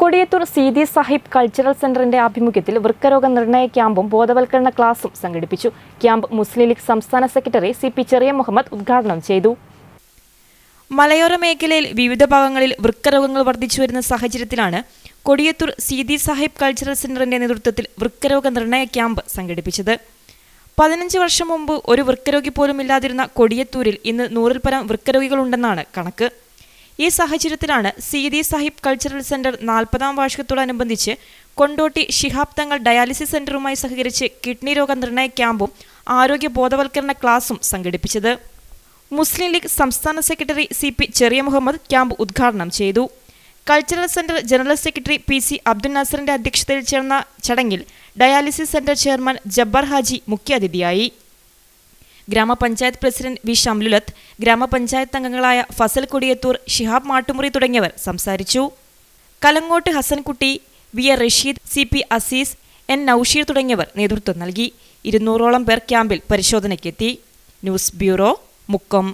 Kodiyathur Seethi Sahib cultural സെന്ററിന്റെ ആഭിമുഖ്യത്തിൽ വൃക്കരോഗ നിർണയ ക്യാമ്പും ബോധവൽക്കരണ ക്ലാസും സംഘടിപ്പിച്ചു ക്യാമ്പ് മുസ്ലിം ലീഗ് സംസ്ഥാന secretary C P Cheriya Muhammad ഉദ്ഘാടനം ചെയ്തു മലയോര മേഖലയിൽ വിവിധ ഭാഗങ്ങളിൽ വൃക്കരോഗങ്ങൾ വരുന്ന സാഹചര്യത്തിലാണ് കൊടിയത്തൂർ സീതി സാഹിബ് കൾച്ചറൽ സെന്ററിന്റെ നേതൃത്വത്തിൽ വൃക്കരോഗ നിർണയ ക്യാമ്പ് സംഘടിപ്പിച്ചത് പതിനഞ്ച് വർഷം മുമ്പ് ഒരു വൃക്കരോഗി പോലും ഇല്ലാതിരുന്ന കൊടിയത്തൂരിൽ ഇന്ന് നൂറിൽ പരം വൃക്കരോഗികളുണ്ടെന്നാണ് കണക്ക് ഈ സാഹചര്യത്തിലാണ് സീതി സാഹിബ് കൾച്ചറൽ സെന്റർ നാൽപ്പതാം വാർഷികത്തോടനുബന്ധിച്ച് കൊണ്ടോട്ടി ഷിഹാബ് തങ്ങൾ ഡയാലിസിസ് സെന്ററുമായി സഹകരിച്ച് കിഡ്നി രോഗ നിർണയ ക്യാമ്പും ആരോഗ്യ ബോധവൽക്കരണ ക്ലാസും സംഘടിപ്പിച്ചത് മുസ്ലിം ലീഗ് സംസ്ഥാന secretary C P Cheriya Muhammad camp ഉദ്ഘാടനം ചെയ്തു cultural centre general secretary P C Abdul നാസറിന്റെ അധ്യക്ഷതയിൽ ചേർന്ന ചടങ്ങിൽ dialysis centre chairman Jabbar Haji മുഖ്യാതിഥിയായി ഗ്രാമപഞ്ചായത്ത് പ്രസിഡന്റ് വി ഷംലുലത്ത് ഗ്രാമപഞ്ചായത്ത് അംഗങ്ങളായ ഫസൽ കൊടിയത്തൂർ ഷിഹാബ് മാട്ടുമുറി തുടങ്ങിയവർ സംസാരിച്ചു Kalangot Hasankutty V A Rasheed C P Azeez N Noushir തുടങ്ങിയവർ നേതൃത്വം നൽകി ഇരുന്നൂറോളം പേർ ക്യാമ്പിൽ പരിശോധനയ്ക്കെത്തി ന്യൂസ് ബ്യൂറോ മുക്കം